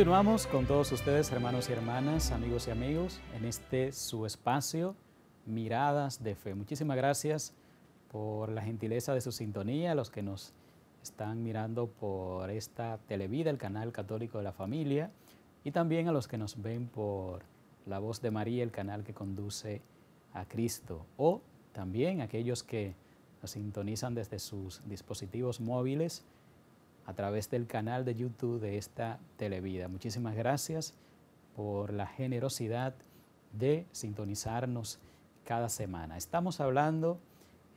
Continuamos con todos ustedes, hermanos y hermanas, amigos y amigos, en este su espacio, Miradas de Fe. Muchísimas gracias por la gentileza de su sintonía, a los que nos están mirando por esta televida, el canal católico de la familia, y también a los que nos ven por La Voz de María, el canal que conduce a Cristo, o también aquellos que nos sintonizan desde sus dispositivos móviles a través del canal de YouTube de esta televida. Muchísimas gracias por la generosidad de sintonizarnos cada semana. Estamos hablando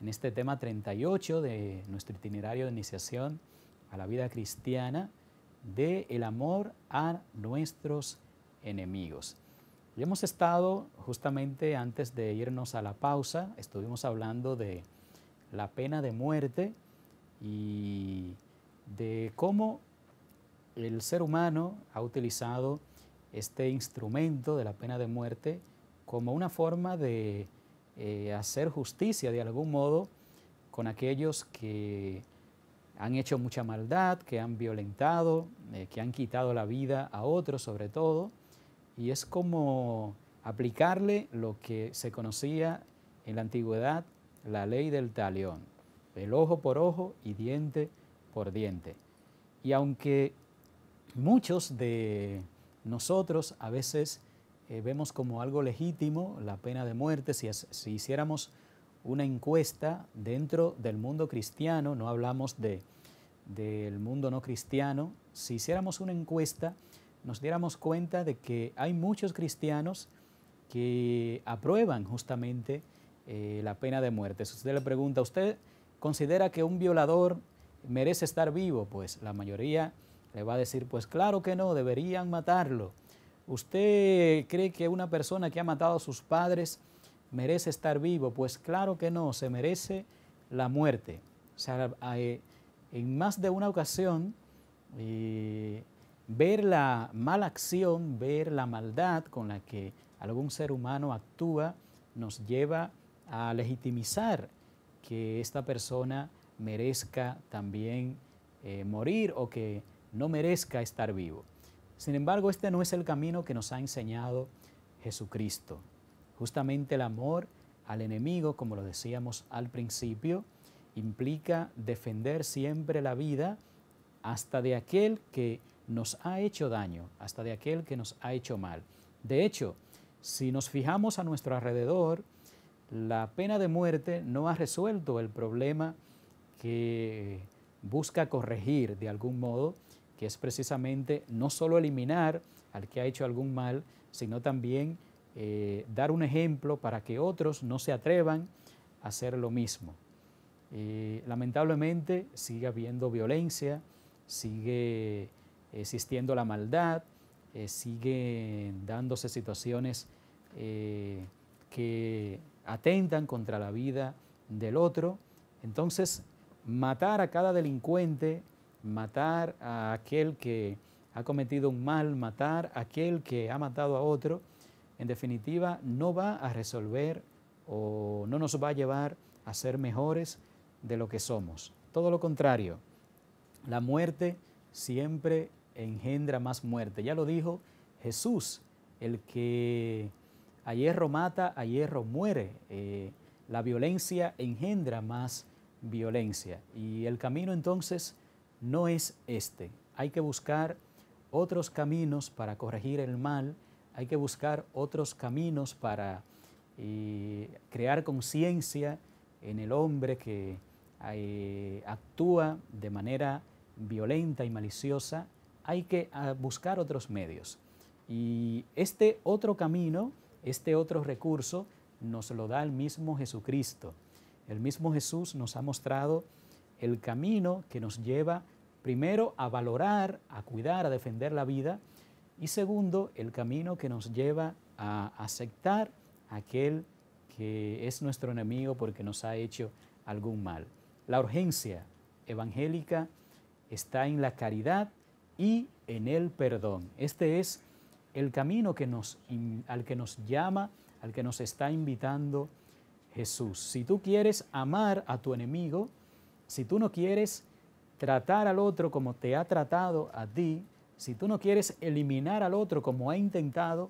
en este tema 38 de nuestro itinerario de iniciación a la vida cristiana de el amor a nuestros enemigos. Y hemos estado justamente antes de irnos a la pausa, estuvimos hablando de la pena de muerte y de cómo el ser humano ha utilizado este instrumento de la pena de muerte como una forma de eh, hacer justicia de algún modo con aquellos que han hecho mucha maldad, que han violentado, eh, que han quitado la vida a otros sobre todo, y es como aplicarle lo que se conocía en la antigüedad, la ley del talión, el ojo por ojo y diente por diente. Y aunque muchos de nosotros a veces eh, vemos como algo legítimo la pena de muerte, si, hiciéramos una encuesta dentro del mundo cristiano, no hablamos de, del mundo no cristiano, si hiciéramos una encuesta, nos diéramos cuenta de que hay muchos cristianos que aprueban justamente eh, la pena de muerte. Si usted le pregunta, ¿usted considera que un violador merece estar vivo, pues la mayoría le va a decir, pues claro que no, deberían matarlo. ¿Usted cree que una persona que ha matado a sus padres merece estar vivo? Pues claro que no, se merece la muerte. O sea, eh, en más de una ocasión, eh, ver la mala acción, ver la maldad con la que algún ser humano actúa, nos lleva a legitimizar que esta persona merezca también eh, morir o que no merezca estar vivo. Sin embargo, este no es el camino que nos ha enseñado Jesucristo. Justamente el amor al enemigo, como lo decíamos al principio, implica defender siempre la vida hasta de aquel que nos ha hecho daño, hasta de aquel que nos ha hecho mal. De hecho, si nos fijamos a nuestro alrededor, la pena de muerte no ha resuelto el problema que busca corregir de algún modo, que es precisamente no solo eliminar al que ha hecho algún mal, sino también eh, dar un ejemplo para que otros no se atrevan a hacer lo mismo. Eh, lamentablemente sigue habiendo violencia, sigue existiendo la maldad, siguen eh, sigue dándose situaciones que atentan contra la vida del otro. Entonces, matar a cada delincuente, matar a aquel que ha cometido un mal, matar a aquel que ha matado a otro, en definitiva no va a resolver o no nos va a llevar a ser mejores de lo que somos. Todo lo contrario, la muerte siempre engendra más muerte. Ya lo dijo Jesús, el que a hierro mata, a hierro muere. Eh, la violencia engendra más violencia. Y el camino entonces no es este. Hay que buscar otros caminos para corregir el mal, hay que buscar otros caminos para eh, crear conciencia en el hombre que eh, actúa de manera violenta y maliciosa, hay que ah, buscar otros medios. Y este otro camino, este otro recurso, nos lo da el mismo Jesucristo. El mismo Jesús nos ha mostrado el camino que nos lleva primero a valorar, a cuidar, a defender la vida y segundo el camino que nos lleva a aceptar aquel que es nuestro enemigo porque nos ha hecho algún mal. La urgencia evangélica está en la caridad y en el perdón. Este es el camino que nos, al que nos llama, al que nos está invitando Jesús. Si tú quieres amar a tu enemigo, si tú no quieres tratar al otro como te ha tratado a ti, si tú no quieres eliminar al otro como ha intentado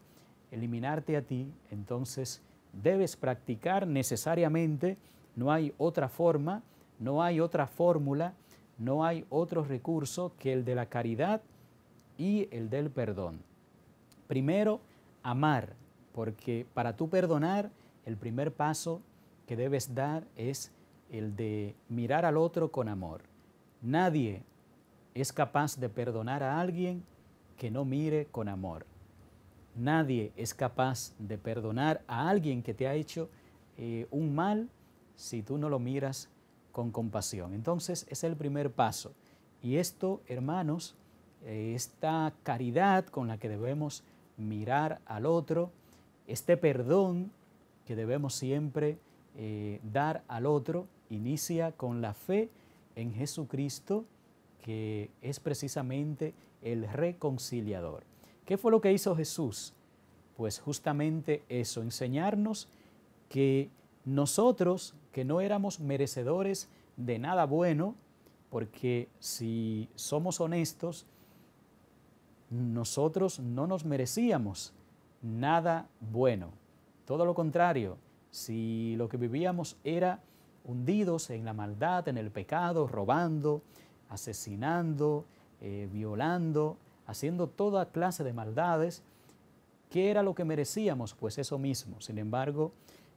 eliminarte a ti, entonces debes practicar necesariamente, no hay otra forma, no hay otra fórmula, no hay otro recurso que el de la caridad y el del perdón. Primero, amar, porque para tú perdonar, el primer paso que debes dar es el de mirar al otro con amor. Nadie es capaz de perdonar a alguien que no mire con amor. Nadie es capaz de perdonar a alguien que te ha hecho eh, un mal si tú no lo miras con compasión. Entonces es el primer paso. Y esto, hermanos, eh, esta caridad con la que debemos mirar al otro, este perdón que debemos siempre eh, dar al otro inicia con la fe en Jesucristo, que es precisamente el reconciliador. ¿Qué fue lo que hizo Jesús? Pues justamente eso, enseñarnos que nosotros, que no éramos merecedores de nada bueno, porque si somos honestos, nosotros no nos merecíamos nada bueno. Todo lo contrario, si lo que vivíamos era hundidos en la maldad, en el pecado, robando, asesinando, eh, violando, haciendo toda clase de maldades, ¿qué era lo que merecíamos? Pues eso mismo. Sin embargo,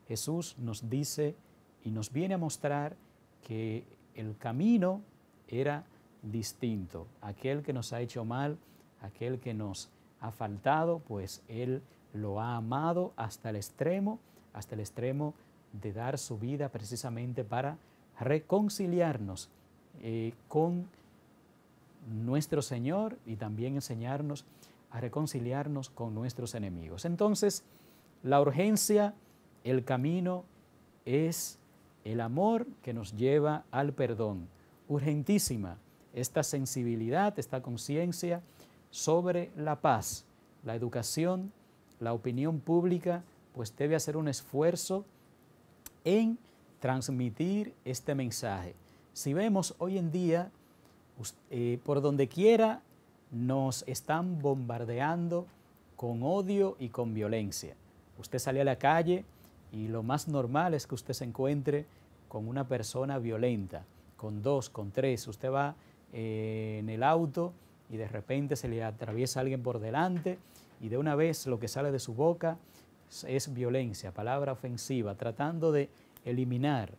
Jesús nos dice y nos viene a mostrar que el camino era distinto. Aquel que nos ha hecho mal, aquel que nos ha faltado, pues Él lo ha amado hasta el extremo hasta el extremo de dar su vida precisamente para reconciliarnos eh, con nuestro Señor y también enseñarnos a reconciliarnos con nuestros enemigos. Entonces, la urgencia, el camino es el amor que nos lleva al perdón. Urgentísima esta sensibilidad, esta conciencia sobre la paz, la educación, la opinión pública, pues debe hacer un esfuerzo en transmitir este mensaje. Si vemos hoy en día, eh, por donde quiera nos están bombardeando con odio y con violencia. Usted sale a la calle y lo más normal es que usted se encuentre con una persona violenta, con dos, con tres. Usted va eh, en el auto y de repente se le atraviesa alguien por delante y de una vez lo que sale de su boca es violencia, palabra ofensiva, tratando de eliminar,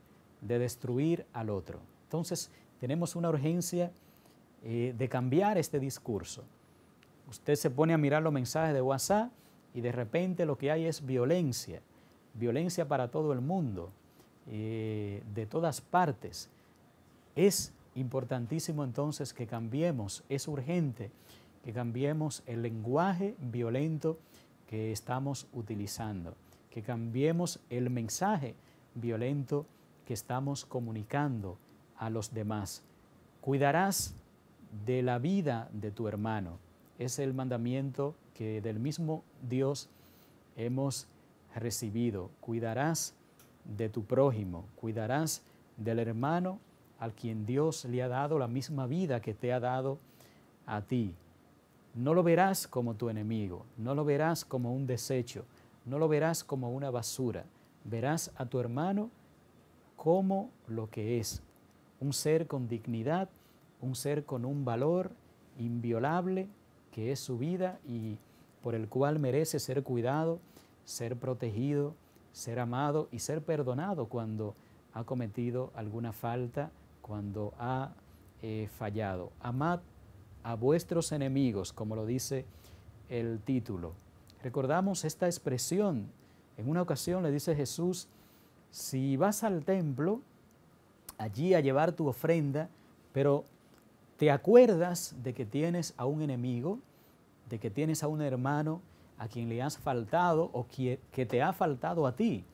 de destruir al otro. Entonces, tenemos una urgencia eh, de cambiar este discurso. Usted se pone a mirar los mensajes de WhatsApp y de repente lo que hay es violencia, violencia para todo el mundo, eh, de todas partes. Es importantísimo entonces que cambiemos, es urgente que cambiemos el lenguaje violento que estamos utilizando, que cambiemos el mensaje violento que estamos comunicando a los demás. Cuidarás de la vida de tu hermano. Es el mandamiento que del mismo Dios hemos recibido. Cuidarás de tu prójimo, cuidarás del hermano al quien Dios le ha dado la misma vida que te ha dado a ti. No lo verás como tu enemigo, no lo verás como un desecho, no lo verás como una basura. Verás a tu hermano como lo que es, un ser con dignidad, un ser con un valor inviolable que es su vida y por el cual merece ser cuidado, ser protegido, ser amado y ser perdonado cuando ha cometido alguna falta, cuando ha eh, fallado. Amad a vuestros enemigos, como lo dice el título. Recordamos esta expresión. En una ocasión le dice Jesús, si vas al templo, allí a llevar tu ofrenda, pero te acuerdas de que tienes a un enemigo, de que tienes a un hermano a quien le has faltado o que, te ha faltado a ti,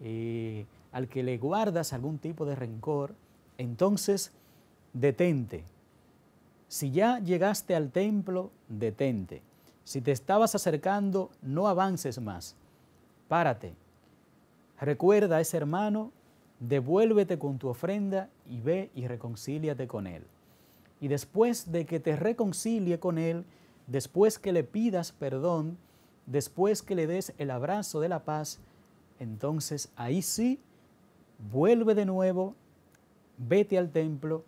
eh, al que le guardas algún tipo de rencor, entonces detente, si ya llegaste al templo, detente. Si te estabas acercando, no avances más. Párate. Recuerda a ese hermano, devuélvete con tu ofrenda y ve y reconcíliate con él. Y después de que te reconcilie con él, después que le pidas perdón, después que le des el abrazo de la paz, entonces ahí sí, vuelve de nuevo, vete al templo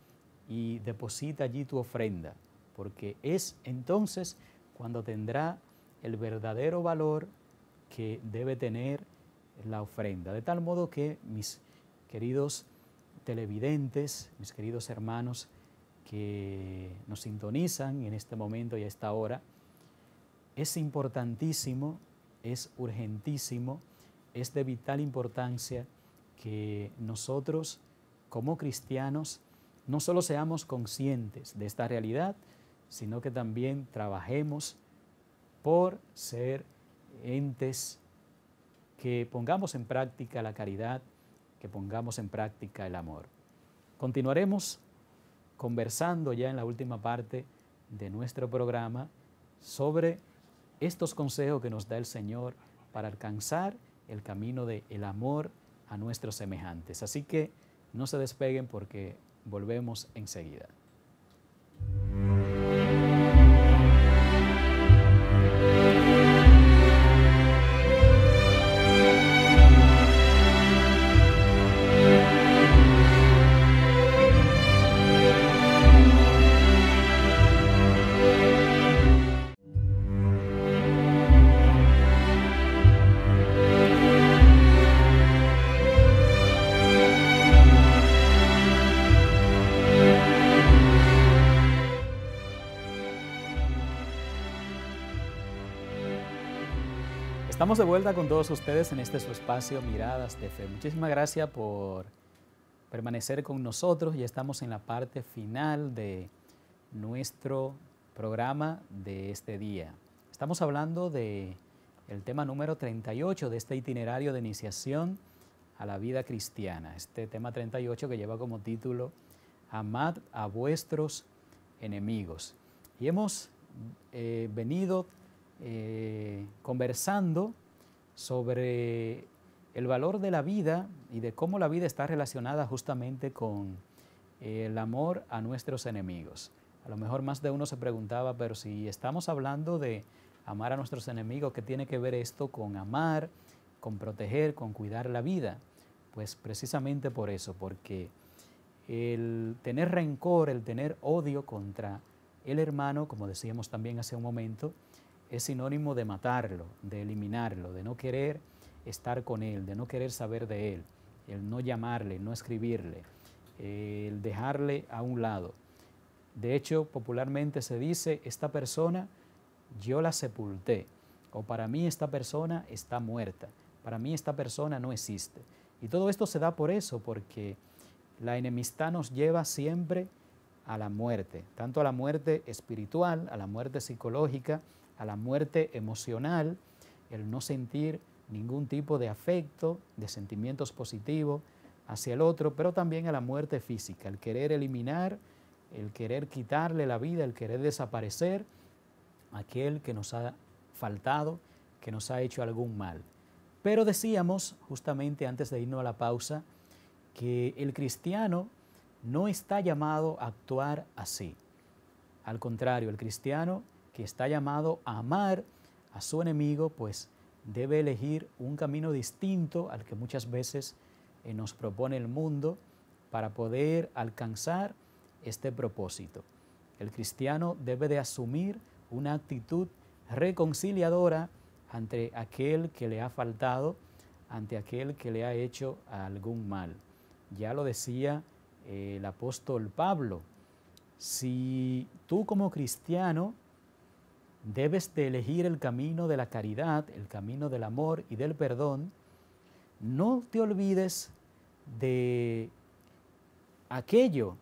y deposita allí tu ofrenda, porque es entonces cuando tendrá el verdadero valor que debe tener la ofrenda. De tal modo que mis queridos televidentes, mis queridos hermanos que nos sintonizan en este momento y a esta hora, es importantísimo, es urgentísimo, es de vital importancia que nosotros como cristianos no solo seamos conscientes de esta realidad, sino que también trabajemos por ser entes que pongamos en práctica la caridad, que pongamos en práctica el amor. Continuaremos conversando ya en la última parte de nuestro programa sobre estos consejos que nos da el Señor para alcanzar el camino del amor a nuestros semejantes. Así que no se despeguen porque Volvemos enseguida. Estamos de vuelta con todos ustedes en este su espacio Miradas de Fe. Muchísimas gracias por permanecer con nosotros. Ya estamos en la parte final de nuestro programa de este día. Estamos hablando de el tema número 38 de este itinerario de iniciación a la vida cristiana. Este tema 38 que lleva como título Amad a vuestros enemigos. Y hemos eh, venido eh, conversando sobre el valor de la vida y de cómo la vida está relacionada justamente con el amor a nuestros enemigos. A lo mejor más de uno se preguntaba, pero si estamos hablando de amar a nuestros enemigos, ¿qué tiene que ver esto con amar, con proteger, con cuidar la vida? Pues precisamente por eso, porque el tener rencor, el tener odio contra el hermano, como decíamos también hace un momento, es sinónimo de matarlo, de eliminarlo, de no querer estar con él, de no querer saber de él, el no llamarle, no escribirle, el dejarle a un lado. De hecho, popularmente se dice, esta persona yo la sepulté, o para mí esta persona está muerta, para mí esta persona no existe. Y todo esto se da por eso, porque la enemistad nos lleva siempre a la muerte, tanto a la muerte espiritual, a la muerte psicológica, a la muerte emocional, el no sentir ningún tipo de afecto, de sentimientos positivos hacia el otro, pero también a la muerte física, el querer eliminar, el querer quitarle la vida, el querer desaparecer aquel que nos ha faltado, que nos ha hecho algún mal. Pero decíamos, justamente antes de irnos a la pausa, que el cristiano no está llamado a actuar así. Al contrario, el cristiano que está llamado a amar a su enemigo, pues debe elegir un camino distinto al que muchas veces eh, nos propone el mundo para poder alcanzar este propósito. El cristiano debe de asumir una actitud reconciliadora ante aquel que le ha faltado, ante aquel que le ha hecho algún mal. Ya lo decía eh, el apóstol Pablo, si tú como cristiano Debes de elegir el camino de la caridad, el camino del amor y del perdón. No te olvides de aquello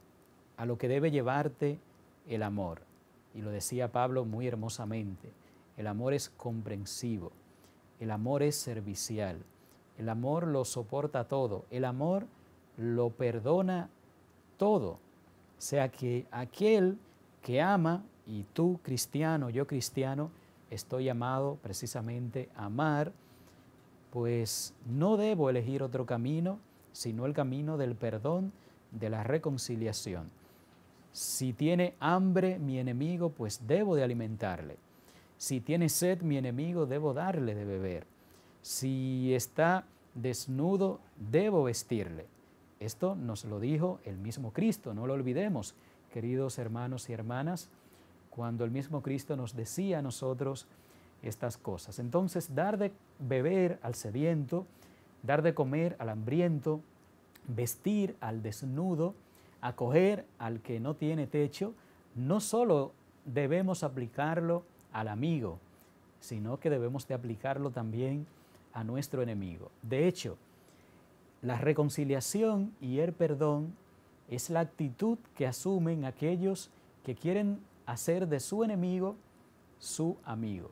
a lo que debe llevarte el amor. Y lo decía Pablo muy hermosamente. El amor es comprensivo, el amor es servicial, el amor lo soporta todo, el amor lo perdona todo. O sea que aquel que ama y tú cristiano, yo cristiano, estoy llamado precisamente a amar, pues no debo elegir otro camino, sino el camino del perdón, de la reconciliación. Si tiene hambre mi enemigo, pues debo de alimentarle. Si tiene sed mi enemigo, debo darle de beber. Si está desnudo, debo vestirle. Esto nos lo dijo el mismo Cristo, no lo olvidemos, queridos hermanos y hermanas, cuando el mismo Cristo nos decía a nosotros estas cosas. Entonces, dar de beber al sediento, dar de comer al hambriento, vestir al desnudo, acoger al que no tiene techo, no solo debemos aplicarlo al amigo, sino que debemos de aplicarlo también a nuestro enemigo. De hecho, la reconciliación y el perdón es la actitud que asumen aquellos que quieren hacer de su enemigo su amigo.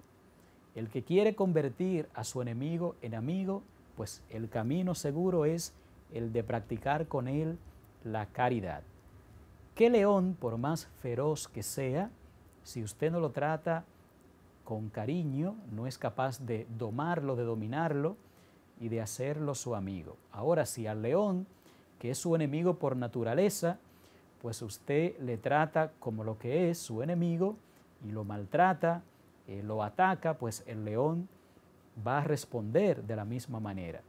El que quiere convertir a su enemigo en amigo, pues el camino seguro es el de practicar con él la caridad. ¿Qué león, por más feroz que sea, si usted no lo trata con cariño, no es capaz de domarlo, de dominarlo y de hacerlo su amigo. Ahora, si al león, que es su enemigo por naturaleza, pues usted le trata como lo que es su enemigo y lo maltrata, eh, lo ataca, pues el león va a responder de la misma manera.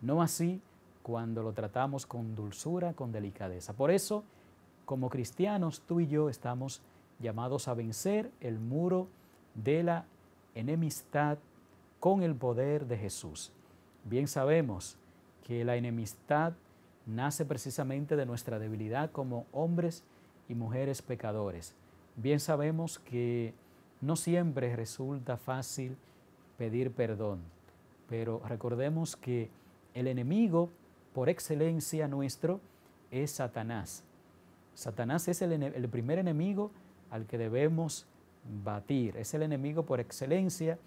No así cuando lo tratamos con dulzura, con delicadeza. Por eso, como cristianos, tú y yo estamos llamados a vencer el muro de la enemistad con el poder de Jesús. Bien sabemos que la enemistad nace precisamente de nuestra debilidad como hombres y mujeres pecadores. Bien sabemos que no siempre resulta fácil pedir perdón, pero recordemos que el enemigo por excelencia nuestro es Satanás. Satanás es el, primer enemigo al que debemos batir, es el enemigo por excelencia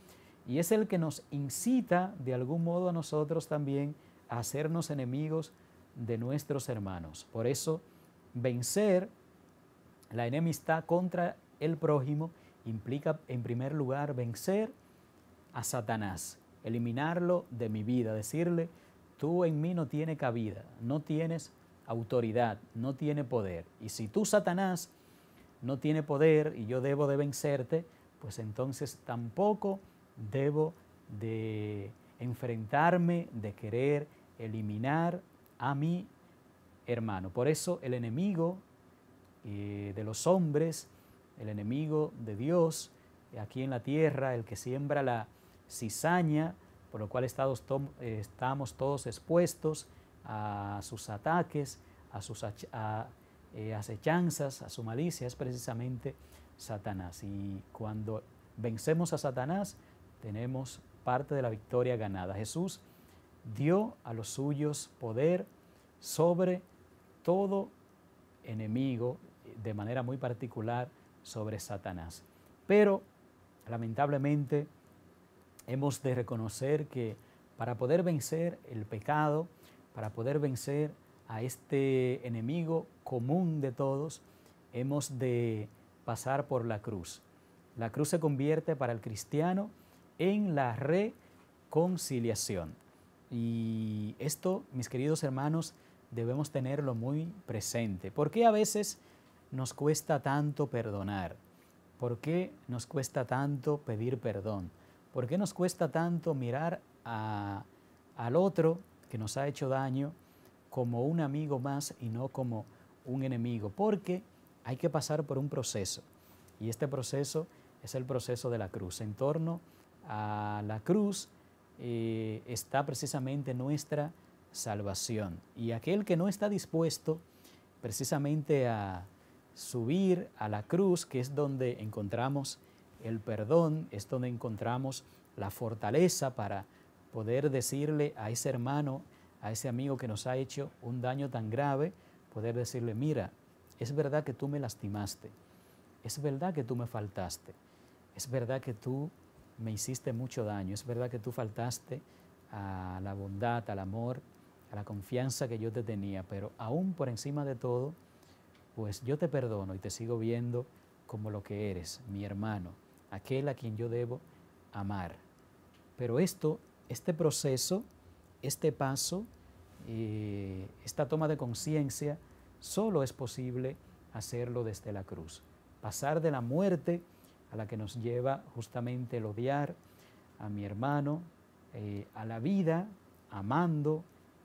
y es el que nos incita de algún modo a nosotros también a hacernos enemigos de nuestros hermanos. Por eso, vencer la enemistad contra el prójimo implica, en primer lugar, vencer a Satanás, eliminarlo de mi vida, decirle, tú en mí no tienes cabida, no tienes autoridad, no tienes poder. Y si tú, Satanás, no tiene poder y yo debo de vencerte, pues entonces tampoco debo de enfrentarme, de querer eliminar a mi hermano. Por eso el enemigo eh, de los hombres, el enemigo de Dios, eh, aquí en la tierra, el que siembra la cizaña, por lo cual eh, estamos todos expuestos a sus ataques, a sus a, acechanzas, a su malicia, es precisamente Satanás. Y cuando vencemos a Satanás, tenemos parte de la victoria ganada. Jesús dio a los suyos poder sobre todo enemigo, de manera muy particular sobre Satanás. Pero, lamentablemente, hemos de reconocer que para poder vencer el pecado, para poder vencer a este enemigo común de todos, hemos de pasar por la cruz. La cruz se convierte para el cristiano en la reconciliación. Y esto, mis queridos hermanos, debemos tenerlo muy presente. ¿Por qué a veces nos cuesta tanto perdonar? ¿Por qué nos cuesta tanto pedir perdón? ¿Por qué nos cuesta tanto mirar al otro que nos ha hecho daño como un amigo más y no como un enemigo? Porque hay que pasar por un proceso. Y este proceso es el proceso de la cruz. En torno a la cruz eh, está precisamente nuestra salvación. Y aquel que no está dispuesto precisamente a subir a la cruz, que es donde encontramos el perdón, es donde encontramos la fortaleza para poder decirle a ese hermano, a ese amigo que nos ha hecho un daño tan grave, poder decirle, mira, es verdad que tú me lastimaste, es verdad que tú me faltaste, es verdad que tú me hiciste mucho daño. Es verdad que tú faltaste a la bondad, al amor, a la confianza que yo te tenía, pero aún por encima de todo, pues yo te perdono y te sigo viendo como lo que eres, mi hermano, aquel a quien yo debo amar. Pero esto, este proceso, este paso, eh, esta toma de conciencia, solo es posible hacerlo desde la cruz. Pasar de la muerte a la que nos lleva justamente el odiar a mi hermano, eh, a la vida, amando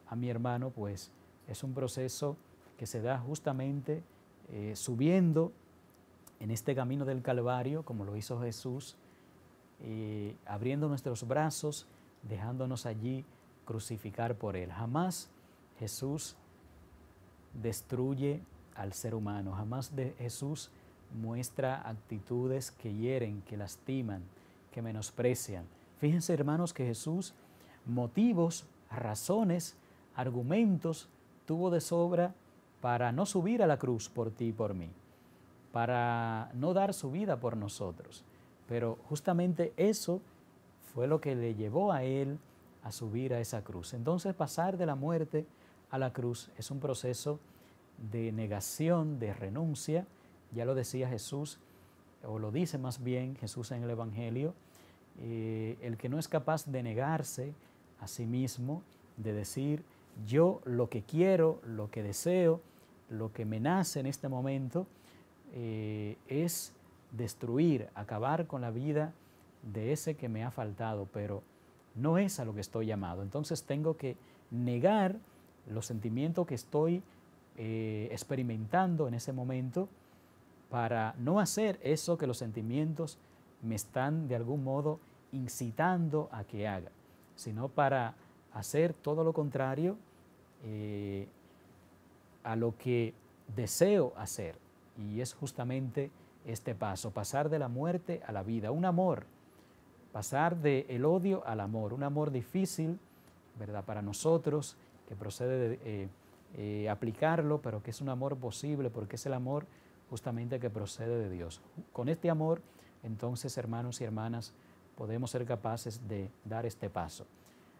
a mi hermano, pues es un proceso que se da justamente eh, subiendo en este camino del Calvario, como lo hizo Jesús, eh, abriendo nuestros brazos, dejándonos allí crucificar por Él. Jamás Jesús destruye al ser humano, jamás de Jesús muestra actitudes que hieren, que lastiman, que menosprecian. Fíjense hermanos que Jesús motivos, razones, argumentos tuvo de sobra para no subir a la cruz por ti y por mí, para no dar su vida por nosotros. Pero justamente eso fue lo que le llevó a él a subir a esa cruz. Entonces pasar de la muerte a la cruz es un proceso de negación, de renuncia, ya lo decía Jesús, o lo dice más bien Jesús en el Evangelio, eh, el que no es capaz de negarse a sí mismo, de decir, yo lo que quiero, lo que deseo, lo que me nace en este momento, eh, es destruir, acabar con la vida de ese que me ha faltado, pero no es a lo que estoy llamado. Entonces tengo que negar los sentimientos que estoy eh, experimentando en ese momento para no hacer eso que los sentimientos me están de algún modo incitando a que haga, sino para hacer todo lo contrario eh, a lo que deseo hacer. Y es justamente este paso, pasar de la muerte a la vida, un amor, pasar del odio al amor, un amor difícil, ¿verdad? Para nosotros, que procede de eh, eh, aplicarlo, pero que es un amor posible, porque es el amor justamente que procede de Dios. Con este amor, entonces, hermanos y hermanas, podemos ser capaces de dar este paso.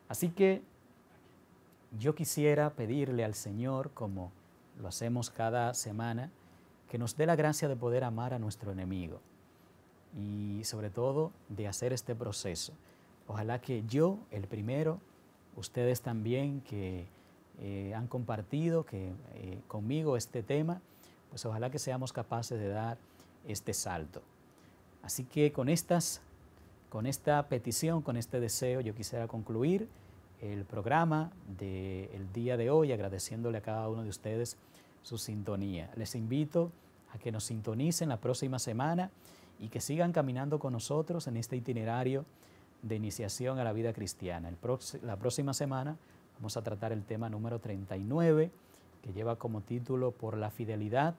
Así que yo quisiera pedirle al Señor, como lo hacemos cada semana, que nos dé la gracia de poder amar a nuestro enemigo y sobre todo de hacer este proceso. Ojalá que yo, el primero, ustedes también que eh, han compartido que, eh, conmigo este tema, pues ojalá que seamos capaces de dar este salto. Así que con, estas, con esta petición, con este deseo, yo quisiera concluir el programa del día de hoy agradeciéndole a cada uno de ustedes su sintonía. Les invito a que nos sintonicen la próxima semana y que sigan caminando con nosotros en este itinerario de iniciación a la vida cristiana. la próxima semana vamos a tratar el tema número 39 que lleva como título Por la fidelidad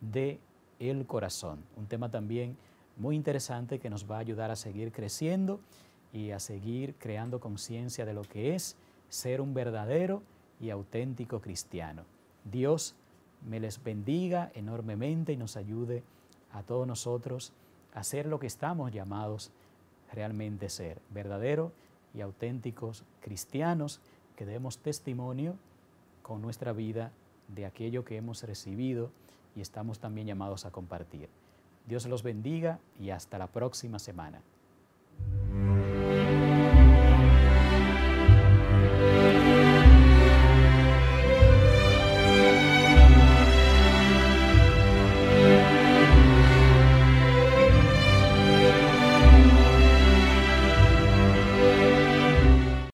de el corazón. Un tema también muy interesante que nos va a ayudar a seguir creciendo y a seguir creando conciencia de lo que es ser un verdadero y auténtico cristiano. Dios me les bendiga enormemente y nos ayude a todos nosotros a ser lo que estamos llamados realmente ser, verdaderos y auténticos cristianos que demos testimonio con nuestra vida de aquello que hemos recibido y estamos también llamados a compartir. Dios los bendiga y hasta la próxima semana.